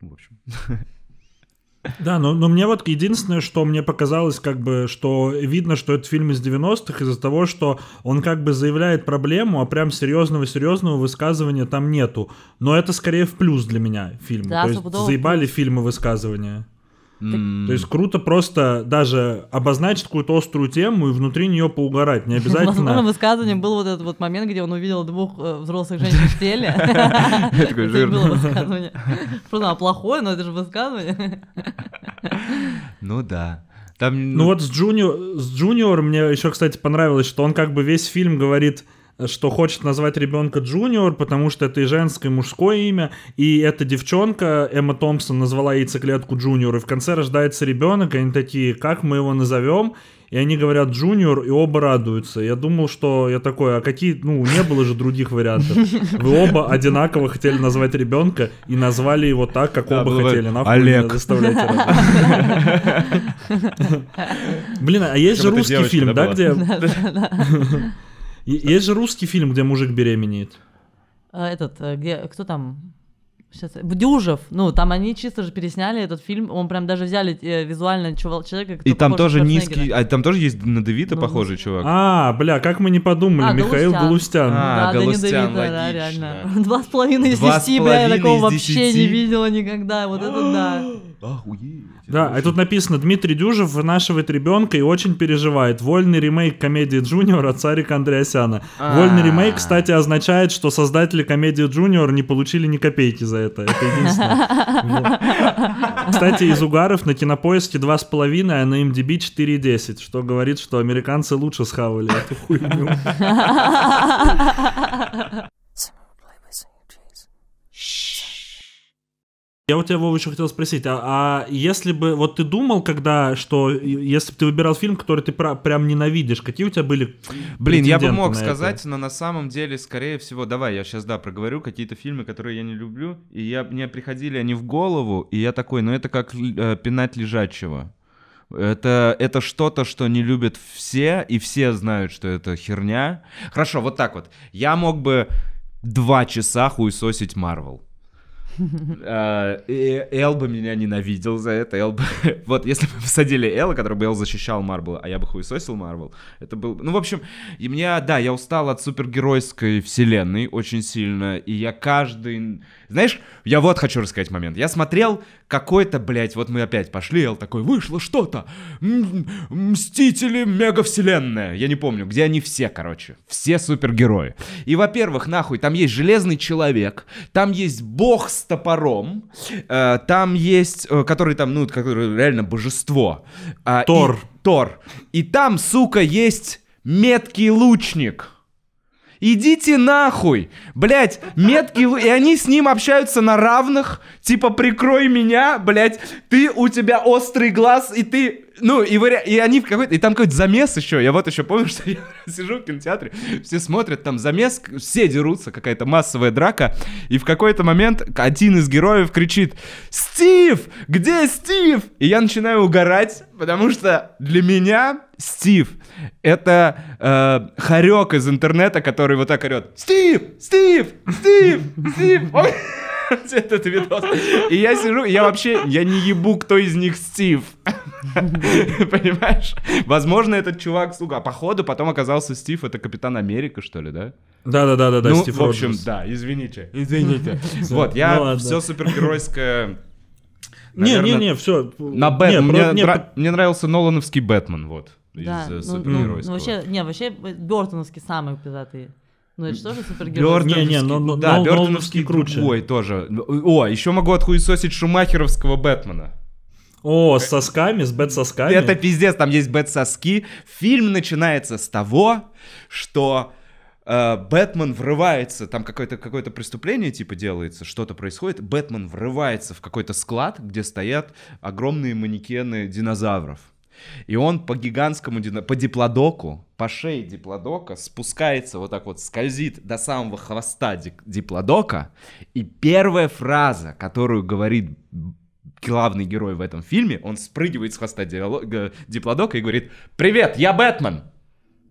В общем. Да, но, но мне вот единственное, что мне показалось, как бы, что видно, что этот фильм из 90-х из-за того, что он как бы заявляет проблему, а прям серьезного-серьезного высказывания там нету. Но это скорее в плюс для меня фильм. Да, То есть заебали фильмы высказывания. То есть круто просто даже обозначить какую-то острую тему и внутри нее поугарать, не обязательно. На высказывании был вот этот вот момент, где он увидел двух э, взрослых женщин в теле. Такое жирное. высказывание. Просто плохое, но это же высказывание. Ну да. Там, ну... ну вот с Джуниор, с Джуниор мне еще, кстати, понравилось, что он как бы весь фильм говорит, что хочет назвать ребенка Джуниор, потому что это и женское, и мужское имя. И эта девчонка, Эмма Томпсон, назвала яйцеклетку Джуниор. И в конце рождается ребенок, и они такие, как мы его назовем? И они говорят Джуниор, и оба радуются. Я думал, что я такой, а какие, ну, не было же других вариантов. Вы оба одинаково хотели назвать ребенка и назвали его так, как да, оба было... хотели. Нахуй Олег. заставляйте Блин, а есть же русский фильм, да, где... Есть же русский фильм, где мужик беременеет. А, этот, э, где, кто там? Сейчас, Бдюжев, ну там они чисто же пересняли этот фильм, он прям даже взяли э, визуально чувак, человека, И там тоже низкий, а там тоже есть на Девита ну, похожий чувак. А, бля, как мы не подумали, а, Михаил Галустян. А, да, Галустян, да, Девита, да, реально. Два с половиной из десяти, бля, я такого вообще не видела никогда, вот это да. Охуеть. Да, очень... и тут написано, Дмитрий Дюжев вынашивает ребенка и очень переживает. Вольный ремейк комедии «Джуниор» от Сарика Андреасяна. А-а-а. Вольный ремейк, кстати, означает, что создатели комедии «Джуниор» не получили ни копейки за это. Это единственное. Кстати, из угаров на кинопоиске 2,5, а на MDB 4,10, что говорит, что американцы лучше схавали эту хуйню. Я у тебя, Вова, еще хотел спросить, а, а если бы, вот ты думал, когда, что, если бы ты выбирал фильм, который ты про, прям ненавидишь, какие у тебя были Блин, я бы мог сказать, это? но на самом деле, скорее всего, давай, я сейчас, да, проговорю какие-то фильмы, которые я не люблю, и я, мне приходили они в голову, и я такой, ну это как э, пинать лежачего. Это, это что-то, что не любят все, и все знают, что это херня. Хорошо, вот так вот. Я мог бы два часа хуесосить Марвел. Э, бы меня ненавидел за это. бы Вот если бы посадили Элла, который бы Эл защищал Марвел, а я бы хуесосил Марвел, это был... Ну, в общем, и меня, да, я устал от супергеройской вселенной очень сильно, и я каждый знаешь, я вот хочу рассказать момент. Я смотрел какой-то, блядь, вот мы опять пошли, Эл такой, вышло что-то. Мстители мегавселенная. Я не помню, где они все, короче. Все супергерои. И, во-первых, нахуй, там есть Железный Человек, там есть Бог с топором, э, там есть, э, который там, ну, который реально божество. Э, Тор. И, Тор. И там, сука, есть меткий лучник. Идите нахуй! Блять, метки... И они с ним общаются на равных. Типа, прикрой меня, блять. Ты, у тебя острый глаз, и ты... Ну, и, вари... и они в какой-то... И там какой-то замес еще. Я вот еще помню, что я сижу в кинотеатре, все смотрят, там замес, все дерутся, какая-то массовая драка. И в какой-то момент один из героев кричит «Стив! Где Стив?» И я начинаю угорать, потому что для меня Стив. Это э, хорек из интернета, который вот так орет. Стив! Стив! Стив! Стив! этот видос. И я сижу, я вообще, я не ебу, кто из них Стив. Понимаешь? Возможно, этот чувак, сука, походу потом оказался Стив, это Капитан Америка, что ли, да? Да-да-да-да, ну, Стив в общем, Роджерс. да, извините, извините. Вот, я ну все супергеройское не, не, не, все. На Бэтмен. мне нравился Нолановский Бэтмен, вот да, из э, ну, супергеройского. Ну, вообще, не, вообще э, Бертоновский самый пиздатый. Ну это что же супергерой? Бёртоновский... Не, не, но, ну, но, ну, да, но, Бёртоновский круче. Ой, тоже. Ну, о, еще могу отхуесосить шумахеровского Бэтмена. О, с сосками, с бэт-сосками? Это пиздец, там есть бэт-соски. Фильм начинается с того, что э, Бэтмен врывается, там какое-то какое преступление типа делается, что-то происходит, Бэтмен врывается в какой-то склад, где стоят огромные манекены динозавров. И он по гигантскому, по диплодоку, по шее диплодока спускается вот так вот, скользит до самого хвоста диплодока. И первая фраза, которую говорит главный герой в этом фильме, он спрыгивает с хвоста диплодока и говорит «Привет, я Бэтмен!»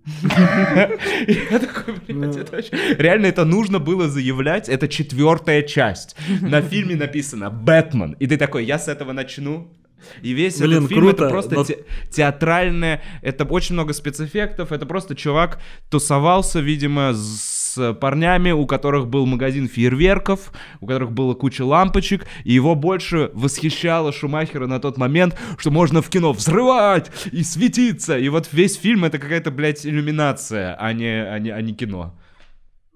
Я такой, блядь, это Реально, это нужно было заявлять. Это четвертая часть. На фильме написано «Бэтмен». И ты такой, я с этого начну. И весь Блин, этот фильм круто, это просто но... те, театральное, это очень много спецэффектов, это просто чувак тусовался, видимо, с парнями, у которых был магазин фейерверков, у которых была куча лампочек, и его больше восхищало Шумахера на тот момент, что можно в кино взрывать и светиться. И вот весь фильм это какая-то, блядь, иллюминация, а не, а не, а не кино.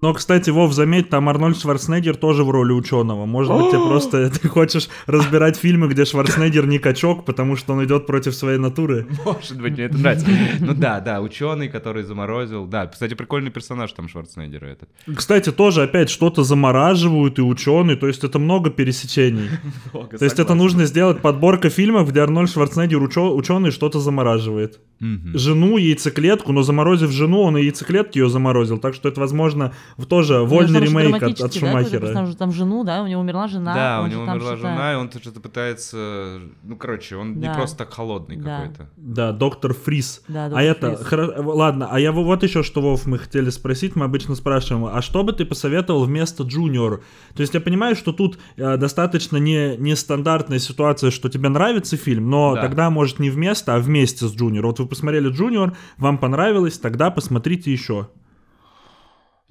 Но, кстати, Вов, заметь, там Арнольд Шварценеггер тоже в роли ученого. Может быть, ты просто ты хочешь разбирать фильмы, где Шварценеггер не качок, потому что он идет против своей натуры. Может быть, мне это нравится. Ну да, да, ученый, который заморозил. Да, кстати, прикольный персонаж там Шварценеггера этот. Кстати, тоже опять что-то замораживают и ученые, то есть это много пересечений. Много, то есть согласен. это нужно сделать подборка фильмов, где Арнольд Шварценеггер ученый что-то замораживает. Угу. Жену, яйцеклетку, но заморозив жену, он и яйцеклетки ее заморозил, так что это, возможно, тоже ну, вольный ремейк от, от Шумахера. Да, там жену, да, у него умерла жена. Да, у него умерла жена, и он что-то пытается... Ну, короче, он не просто так холодный какой-то. Да, доктор Фрис. Да, а доктор А это... Ладно, а я вот еще что, Вов, мы хотели спросить. Мы обычно спрашиваем, а что бы ты посоветовал вместо Джуниор? То есть я понимаю, что тут э, достаточно не нестандартная ситуация, что тебе нравится фильм, но тогда, может, не вместо, а вместе с Джуниор. Вот вы посмотрели Джуниор, вам понравилось, тогда посмотрите еще.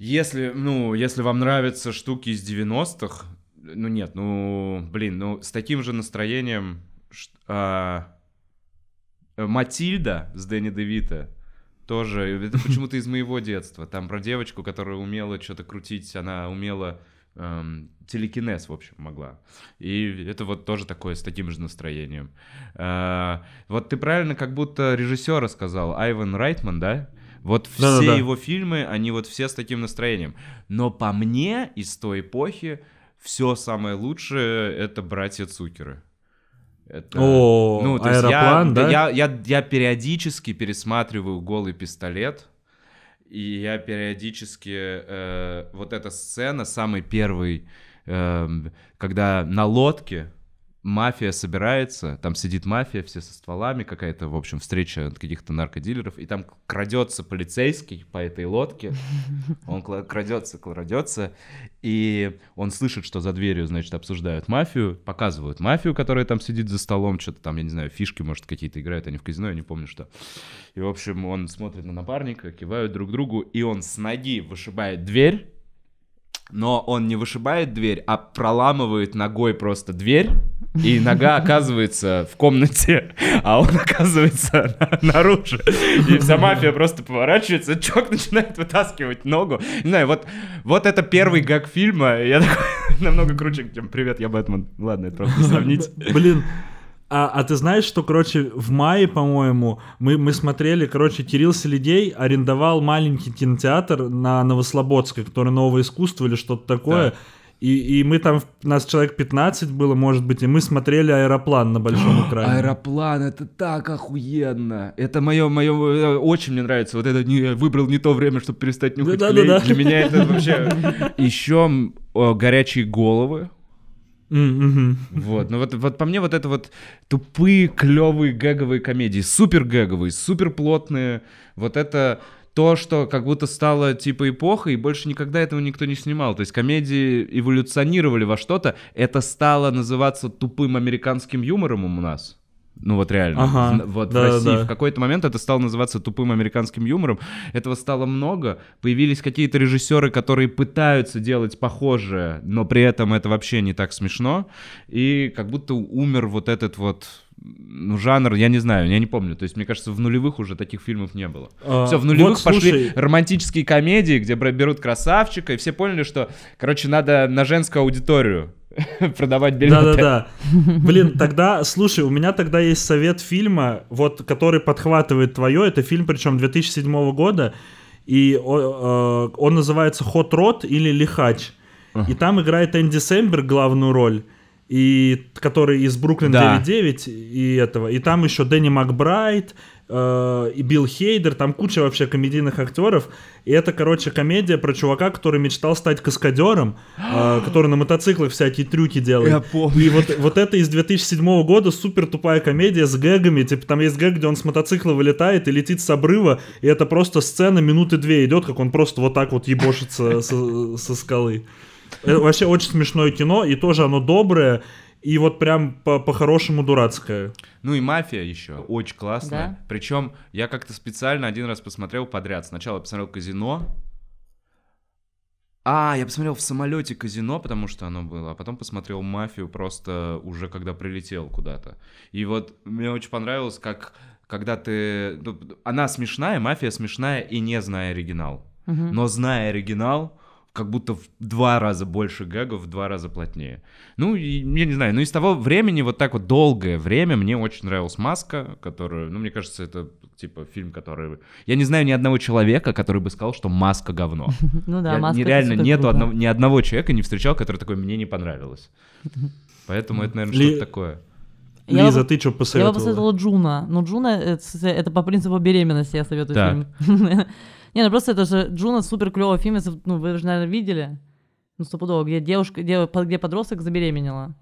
Если, ну, если вам нравятся штуки из 90-х, ну нет, ну, блин, ну, с таким же настроением а, э, Матильда с Дэнни Девита тоже, это почему-то из моего детства, там про девочку, которая умела что-то крутить, она умела эм, телекинез, в общем, могла. И это вот тоже такое, с таким же настроением. Э, вот ты правильно как будто режиссера сказал, Айван Райтман, да? Вот все да -да -да. его фильмы, они вот все с таким настроением. Но по мне, из той эпохи, все самое лучшее — это «Братья Цукеры». Это, О, ну, то аэроплан, есть я, да? Я, я, я периодически пересматриваю «Голый пистолет», и я периодически... Э, вот эта сцена, самый первый, э, когда на лодке мафия собирается, там сидит мафия, все со стволами, какая-то, в общем, встреча каких-то наркодилеров, и там крадется полицейский по этой лодке, он крадется, крадется, и он слышит, что за дверью, значит, обсуждают мафию, показывают мафию, которая там сидит за столом, что-то там, я не знаю, фишки, может, какие-то играют, они в казино, я не помню, что. И, в общем, он смотрит на напарника, кивают друг другу, и он с ноги вышибает дверь, но он не вышибает дверь, а проламывает ногой просто дверь, и нога оказывается в комнате, а он оказывается наружу. И вся мафия просто поворачивается, чувак начинает вытаскивать ногу. Не знаю, вот, вот это первый гаг фильма. Я такой намного круче, чем «Привет, я Бэтмен». Ладно, это просто сравнить. Блин, а, а ты знаешь, что, короче, в мае, по-моему, мы, мы смотрели, короче, Кирилл Селидей арендовал маленький кинотеатр на Новослободской, который новое искусство или что-то такое. Да и, и мы там, нас человек 15 было, может быть, и мы смотрели аэроплан на большом экране. Аэроплан, это так охуенно. Это мое, мое, э, очень мне нравится. Вот это не, выбрал не то время, чтобы перестать нюхать клей. Для меня это вообще... Еще горячие головы. Вот, ну вот, вот по мне вот это вот тупые, клевые гэговые комедии, супер гэговые, супер плотные, вот это то, что как будто стало типа эпохой, и больше никогда этого никто не снимал. То есть комедии эволюционировали во что-то, это стало называться тупым американским юмором у нас. Ну вот реально. Ага, вот да, в России да. в какой-то момент это стало называться тупым американским юмором. Этого стало много. Появились какие-то режиссеры, которые пытаются делать похожее, но при этом это вообще не так смешно. И как будто умер вот этот вот ну, жанр, я не знаю, я не помню. То есть, мне кажется, в нулевых уже таких фильмов не было. А, все, в нулевых вот, пошли слушай. романтические комедии, где берут красавчика, и все поняли, что, короче, надо на женскую аудиторию продавать билеты. Да-да-да. Блин, тогда, слушай, у меня тогда есть совет фильма, вот, который подхватывает твое. Это фильм, причем 2007 года, и э, он, называется «Хот-рот» или лихач И там играет Энди Сэмберг главную роль и который из Бруклин да. 99 и этого. И там еще Дэнни Макбрайт, э, и Билл Хейдер, там куча вообще комедийных актеров. И это, короче, комедия про чувака, который мечтал стать каскадером, э, который на мотоциклах всякие трюки делает. Я помню. И вот, вот это из 2007 года супер тупая комедия с гэгами. Типа там есть гэг, где он с мотоцикла вылетает и летит с обрыва, и это просто сцена минуты две идет, как он просто вот так вот ебошится со, со скалы. Это вообще очень смешное кино, и тоже оно доброе, и вот прям по-хорошему дурацкое. Ну и «Мафия» еще, очень классная. Да? Причем я как-то специально один раз посмотрел подряд. Сначала посмотрел «Казино», а, я посмотрел в самолете казино, потому что оно было, а потом посмотрел мафию просто уже когда прилетел куда-то. И вот мне очень понравилось, как когда ты... Ну, она смешная, мафия смешная и не зная оригинал. Угу. Но зная оригинал, как будто в два раза больше гэгов, в два раза плотнее. Ну, и, я не знаю, но из того времени, вот так вот долгое время, мне очень нравилась «Маска», которую, ну, мне кажется, это, типа, фильм, который... Я не знаю ни одного человека, который бы сказал, что «Маска» говно. Ну да, я «Маска» Нереально нету ни одного человека не встречал, который такой «мне не понравилось». Поэтому это, наверное, что-то такое. Я Лиза, бы, ты что посоветовала? Я бы посоветовала Джуна. Но ну, Джуна — это, это по принципу беременности я советую так. фильм. Не, ну просто это же Джуна супер клевый фильм, если, ну вы же, наверное, видели. Ну, стопудово, где девушка, где, где подросток забеременела.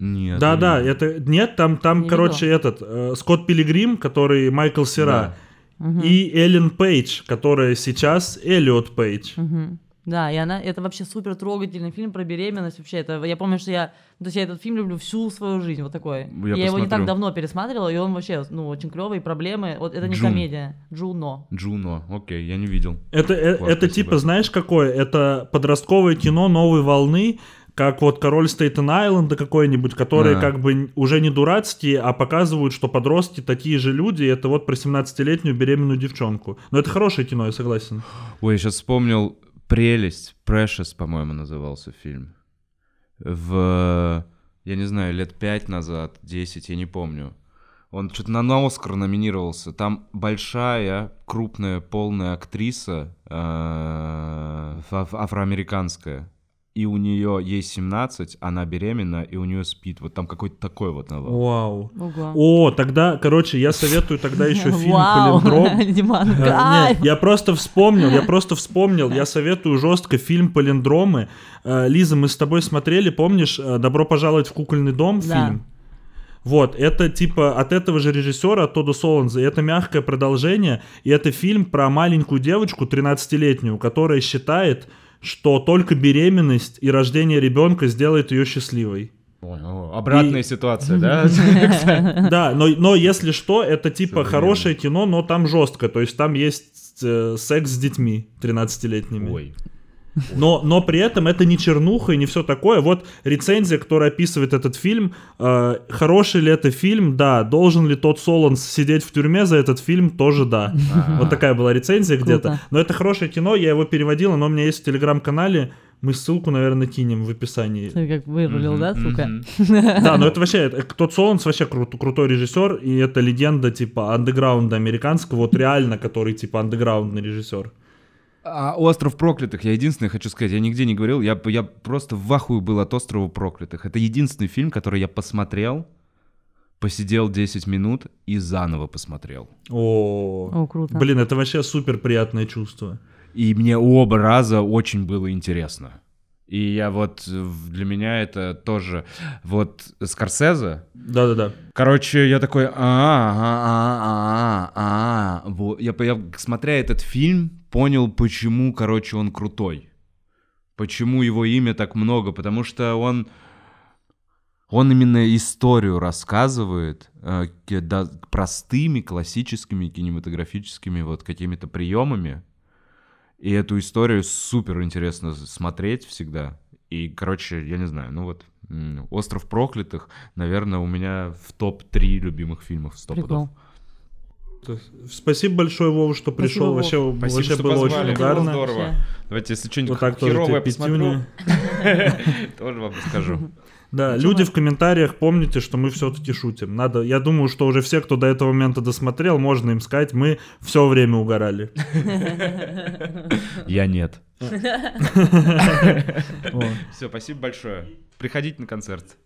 Нет. Да, да, это нет, там, там, не короче, видел. этот э, Скотт Пилигрим, который Майкл Сера, да. и угу. Эллен Пейдж, которая сейчас Эллиот Пейдж. Угу. Да, и она, это вообще супер трогательный фильм про беременность вообще. Это, я помню, что я, то есть я этот фильм люблю всю свою жизнь, вот такой. Я, я посмотрю. его не так давно пересматривала, и он вообще, ну, очень клевый, проблемы. Вот это не Джун. комедия, Джуно. Джуно, окей, я не видел. Это, Класс, э, это спасибо. типа, знаешь, какое? Это подростковое кино новой волны, как вот король Стейтен Айленда какой-нибудь, которые а. как бы уже не дурацкие, а показывают, что подростки такие же люди, это вот про 17-летнюю беременную девчонку. Но это хорошее кино, я согласен. Ой, я сейчас вспомнил, Прелесть, Precious, по-моему, назывался фильм. В, я не знаю, лет пять назад, десять, я не помню. Он что-то на, на Оскар номинировался. Там большая, крупная, полная актриса э, афроамериканская и у нее ей 17, она беременна, и у нее спит. Вот там какой-то такой вот налог. Вау. Ого. О, тогда, короче, я советую тогда еще фильм полиндром. Диман, э, я просто вспомнил, я просто вспомнил, я советую жестко фильм полиндромы. Э, Лиза, мы с тобой смотрели, помнишь, э, «Добро пожаловать в кукольный дом» фильм? Вот, это типа от этого же режиссера, от Тода Солонза, и это мягкое продолжение, и это фильм про маленькую девочку, 13-летнюю, которая считает, что только беременность и рождение ребенка сделает ее счастливой. Ой, ну, обратная и... ситуация, да? Да, но, но если что, это типа хорошее кино, но там жестко. То есть там есть э, секс с детьми 13-летними. Ой. Но, но при этом это не чернуха и не все такое. Вот рецензия, которая описывает этот фильм. Э, хороший ли это фильм? Да. Должен ли тот Солонс сидеть в тюрьме за этот фильм? Тоже да. А-а-а. Вот такая была рецензия Круто. где-то. Но это хорошее кино, я его переводил, оно у меня есть в телеграм-канале. Мы ссылку, наверное, кинем в описании. Ты как вырулил, mm-hmm, да, сука? Да, но это вообще, э, тот Солонс вообще крутой режиссер, и это легенда типа андеграунда американского, вот реально, который типа андеграундный режиссер. А остров проклятых, я единственное хочу сказать, я нигде не говорил, я, я просто в ахуе был от острова проклятых. Это единственный фильм, который я посмотрел, посидел 10 минут и заново посмотрел. О, О круто. Блин, это вообще супер приятное чувство. И мне оба раза очень было интересно. И я вот, э, для меня это тоже, вот, Скорсезе. Да-да-да. Короче, я такой, а а а а а а Я, я смотря этот фильм, понял, почему, короче, он крутой. Почему его имя так много, потому что он... Он именно историю рассказывает э, да, простыми классическими кинематографическими вот какими-то приемами. И эту историю супер интересно смотреть всегда. И, короче, я не знаю, ну вот «Остров проклятых», наверное, у меня в топ-3 любимых фильмов Прикол. Спасибо большое, Вова, что Спасибо, пришел. Вов. Вообще, Спасибо, было позвали. очень угарно. Было здорово. Вообще. Давайте, если что-нибудь вот херовое посмотрю, тоже вам расскажу. Да, Почему? люди в комментариях помните, что мы все-таки шутим. Надо, я думаю, что уже все, кто до этого момента досмотрел, можно им сказать, мы все время угорали. Я нет. Все, спасибо большое. Приходите на концерт.